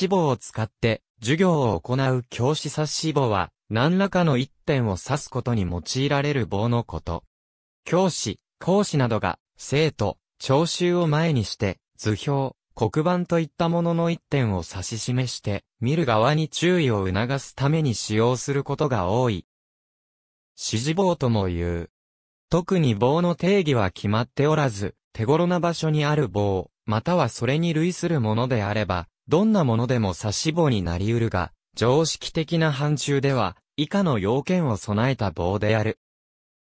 志棒を使って授業を行う教師察子棒は何らかの一点を指すことに用いられる棒のこと。教師、講師などが生徒、聴衆を前にして図表、黒板といったものの一点を指し示して見る側に注意を促すために使用することが多い。指示棒とも言う。特に棒の定義は決まっておらず、手頃な場所にある棒、またはそれに類するものであれば、どんなものでも差し棒になり得るが、常識的な範疇では、以下の要件を備えた棒である。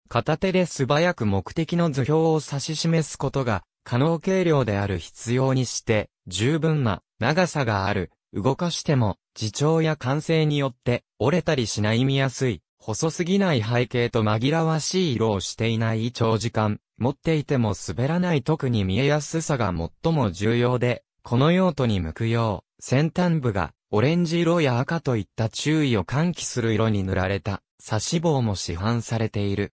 片手で素早く目的の図表を指し示すことが、可能軽量である必要にして、十分な長さがある、動かしても、自重や完成によって折れたりしない見やすい、細すぎない背景と紛らわしい色をしていない長時間、持っていても滑らない特に見えやすさが最も重要で、この用途に向くよう、先端部がオレンジ色や赤といった注意を喚起する色に塗られた刺し棒も市販されている。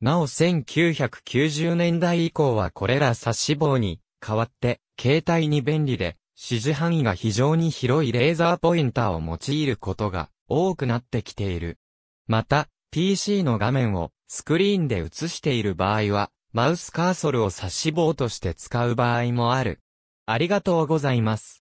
なお1990年代以降はこれら刺し棒に代わって携帯に便利で指示範囲が非常に広いレーザーポインターを用いることが多くなってきている。また PC の画面をスクリーンで映している場合はマウスカーソルを刺し棒として使う場合もある。ありがとうございます。